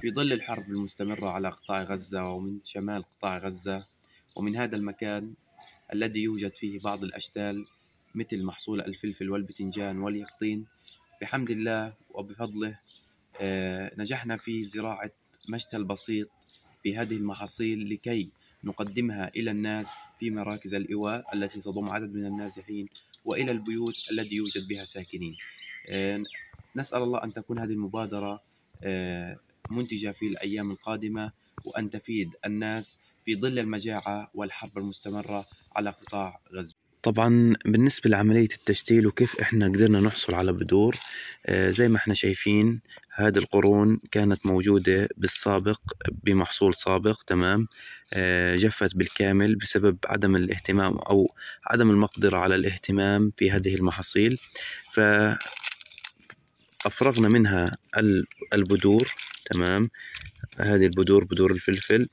في ظل الحرب المستمرة على قطاع غزة ومن شمال قطاع غزة ومن هذا المكان الذي يوجد فيه بعض الأشتال مثل محصول الفلفل والبتنجان واليقطين بحمد الله وبفضله آه، نجحنا في زراعة مشتل بسيط بهذه المحاصيل لكي نقدمها إلى الناس في مراكز الإيواء التي تضم عدد من النازحين وإلى البيوت التي يوجد بها ساكنين آه، نسأل الله أن تكون هذه المبادرة آه، منتجة في الأيام القادمة وأن تفيد الناس في ظل المجاعة والحرب المستمرة على قطاع غزة طبعا بالنسبة لعملية التشتيل وكيف احنا قدرنا نحصل على بذور آه زي ما احنا شايفين هذه القرون كانت موجودة بالسابق بمحصول سابق تمام آه جفت بالكامل بسبب عدم الاهتمام أو عدم المقدرة على الاهتمام في هذه المحاصيل فأفرغنا منها البذور تمام هذه البذور بذور الفلفل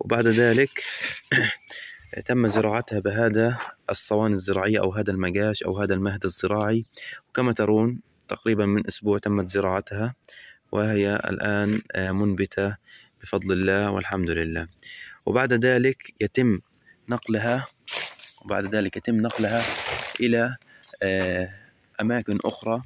وبعد ذلك تم زراعتها بهذا الصوان الزراعية أو هذا المجاش أو هذا المهد الزراعي وكما ترون تقريبا من أسبوع تمت زراعتها وهي الآن آه، منبتة بفضل الله والحمد لله وبعد ذلك يتم نقلها وبعد ذلك يتم نقلها إلى آه، أماكن أخرى